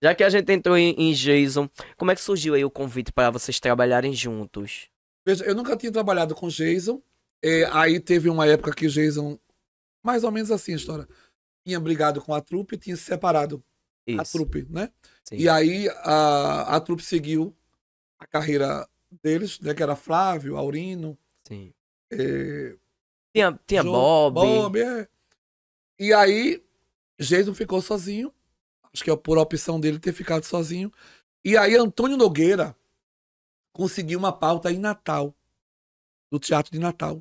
Já que a gente entrou em, em Jason, como é que surgiu aí o convite para vocês trabalharem juntos? Veja, eu nunca tinha trabalhado com Jason. É, aí teve uma época que Jason, mais ou menos assim a história, tinha brigado com a trupe e tinha se separado Isso. a trupe, né? Sim. E aí a, a trupe seguiu a carreira deles, né? Que era Flávio, Aurino. Sim. É, tinha tinha João, Bob. Bob é. E aí Jason ficou sozinho Acho que é por opção dele ter ficado sozinho. E aí, Antônio Nogueira conseguiu uma pauta em Natal, do Teatro de Natal.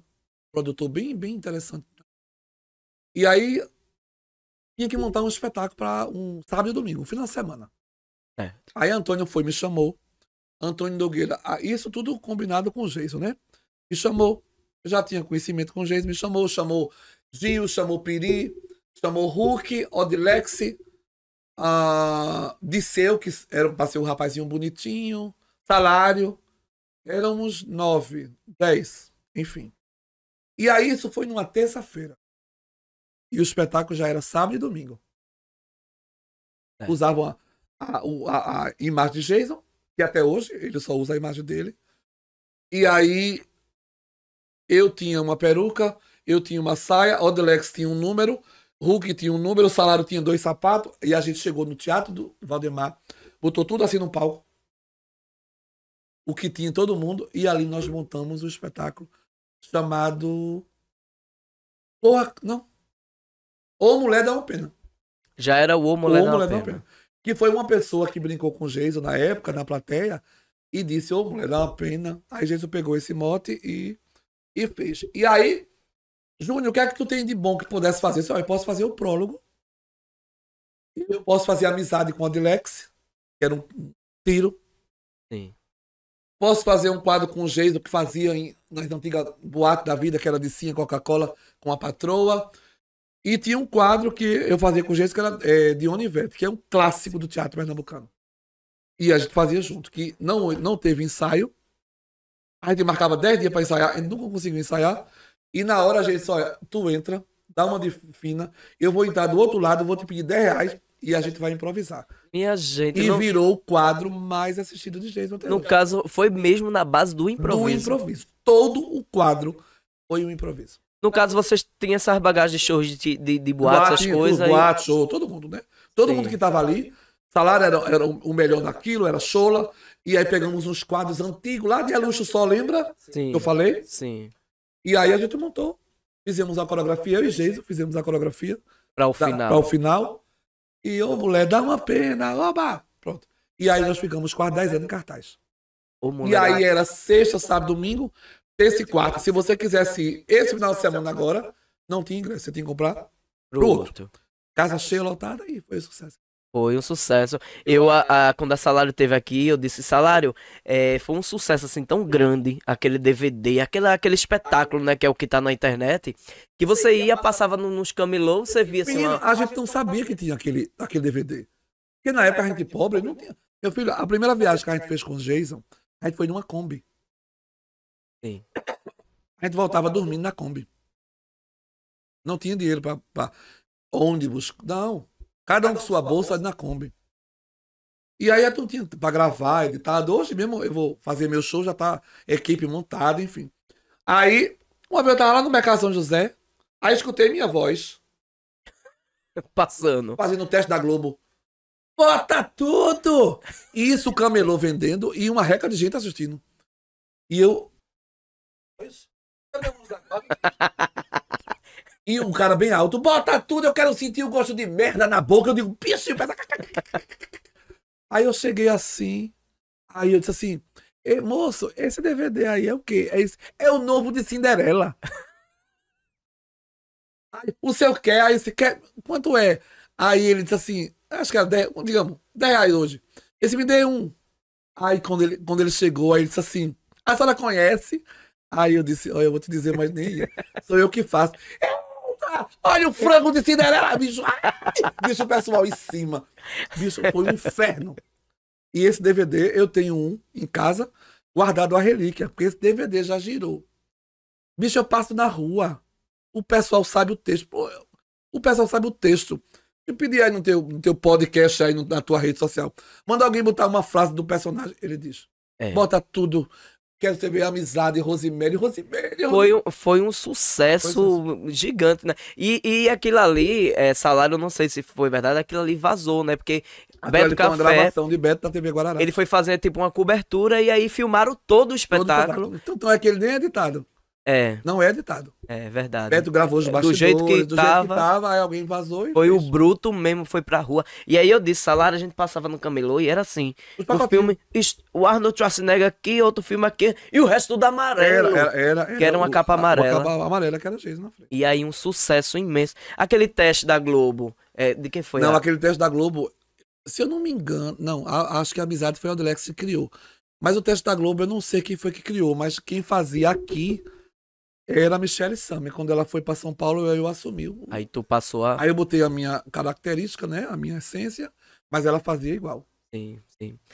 Produtor bem, bem interessante. E aí, tinha que montar um espetáculo para um sábado e domingo, um final de semana. É. Aí Antônio foi, me chamou. Antônio Nogueira, ah, isso tudo combinado com o Jason, né? Me chamou. Eu já tinha conhecimento com o Jason, me chamou, chamou Gil, chamou Piri, chamou Hulk, Odilexi, Uh, ah, Disseu, que era para ser um rapazinho bonitinho, salário. Éramos nove, dez, enfim. E aí isso foi numa terça-feira. E o espetáculo já era sábado e domingo. É. Usavam a, a, a, a, imagem de Jason, que até hoje ele só usa a imagem dele. E aí eu tinha uma peruca, eu tinha uma saia, Odelex tinha um número, Hulk tinha um número, o salário tinha dois sapatos, e a gente chegou no teatro do Valdemar, botou tudo assim no palco. O que tinha todo mundo, e ali nós montamos o um espetáculo chamado. Porra, não. Ou Mulher dá uma pena. Já era o Ou Mulher, Ou dá, mulher dá uma pena. Que foi uma pessoa que brincou com o Geiso na época, na plateia, e disse: Ô mulher, dá uma pena. Aí Geiso pegou esse mote e, e fez. E aí Júnior, o que é que tu tem de bom que pudesse fazer? Eu, posso fazer o prólogo. Eu posso fazer amizade com o Adilex, que era um tiro. Sim. Posso fazer um quadro com o Geiso que fazia em, nas antigas boate da vida, que era de Sim, Coca-Cola com a patroa. E tinha um quadro que eu fazia com o Geiso, que era é, de Onivete, que é um clássico do teatro pernambucano. E a gente fazia junto, que não, não teve ensaio. A gente marcava 10 dias para ensaiar, a gente nunca conseguiu ensaiar. E na hora a gente só, é, tu entra, dá uma de fina, eu vou entrar do outro lado, vou te pedir 10 reais e a gente vai improvisar. Minha gente. E não... virou o quadro mais assistido de Jason No caso, foi mesmo na base do improviso. Do improviso. Todo o quadro foi um improviso. No caso, vocês tinham essas bagagens de shows de, de, de boates, essas coisas. Boates, show, todo mundo, né? Todo Sim. mundo que tava ali. Salário era, era o melhor daquilo, era chola. E aí pegamos uns quadros antigos lá de Aluxo Só, lembra? Sim. Que eu falei? Sim. E aí a é. gente montou. Fizemos a coreografia, eu e Geiso fizemos a coreografia. Para o final. Para o final. E, ô, mulher, dá uma pena, oba! Pronto. E aí nós ficamos quase 10 anos em cartaz. Ô, e aí era sexta, sábado, domingo, terça e quarta. Se você quisesse ir esse final de semana agora, não tinha ingresso, você tinha que comprar pro outro. Casa cheia, lotada, e foi sucesso. Foi um sucesso. Eu, a, a, quando a Salário teve aqui, eu disse, Salário, é, foi um sucesso assim tão grande, aquele DVD, aquele, aquele espetáculo, né, que é o que tá na internet, que você ia, passava nos camelô, você via assim... Menino, uma... a gente não sabia que tinha aquele, aquele DVD. Porque na época a gente pobre, não tinha. Meu filho, a primeira viagem que a gente fez com o Jason, a gente foi numa Kombi. Sim. A gente voltava dormindo na Kombi. Não tinha dinheiro para ônibus. Não. Cada um com sua bolsa na Kombi. E aí a tinha pra gravar, editado. Hoje mesmo eu vou fazer meu show, já tá equipe montada, enfim. Aí, uma vez eu tava lá no Mercado São José, aí escutei minha voz. Passando. Fazendo o teste da Globo. Bota tudo! Isso, o camelô vendendo e uma reca de gente assistindo. E eu. Cadê o E um cara bem alto, bota tudo, eu quero sentir o gosto de merda na boca. Eu digo, bicho, pesa. Aí eu cheguei assim, aí eu disse assim, moço, esse DVD aí é o quê? É, esse, é o novo de Cinderela. Aí, o seu quer, aí você quer, quanto é? Aí ele disse assim, acho que era 10, digamos, 10 reais hoje. Esse me deu um. Aí quando ele, quando ele chegou, aí ele disse assim, a senhora conhece? Aí eu disse, olha, eu vou te dizer, mas nem sou eu que faço. É olha o frango de Cinderela, bicho. bicho, o pessoal em cima. Bicho, foi um inferno. E esse DVD, eu tenho um em casa, guardado a relíquia, porque esse DVD já girou. Bicho, eu passo na rua. O pessoal sabe o texto. Pô, o pessoal sabe o texto. Eu pedi aí no teu, no teu podcast, aí no, na tua rede social. Manda alguém botar uma frase do personagem. Ele diz. É. Bota tudo. Quero saber a amizade, Rosemary, Rosemary. Foi um, foi um sucesso foi gigante, né? E, e aquilo ali, é, salário, não sei se foi verdade, aquilo ali vazou, né? Porque Agora Beto Café. Uma gravação de Beto na TV Guarará. Ele foi fazer tipo uma cobertura e aí filmaram todo o espetáculo. Todo espetáculo. Então, então é que ele nem é editado. É. Não é editado. É, é verdade. Beto gravou os bastidores, do jeito que, do tava, jeito que tava, aí alguém vazou e Foi fez. o bruto mesmo, foi pra rua. E aí eu disse, salário, a gente passava no camelô e era assim. Os filme, o Arnold Schwarzenegger aqui, outro filme aqui, e o resto do amarelo. Era, era, era, que era uma o, capa amarela. Uma capa amarela que era X na frente. E aí um sucesso imenso. Aquele teste da Globo, é, de quem foi? Não, a... aquele teste da Globo, se eu não me engano, não, a, acho que a amizade foi o Alex que criou. Mas o teste da Globo, eu não sei quem foi que criou, mas quem fazia aqui era a Michelle Sammy. Quando ela foi para São Paulo, eu, eu assumi. Aí tu passou a. Aí eu botei a minha característica, né? A minha essência, mas ela fazia igual. Sim, sim.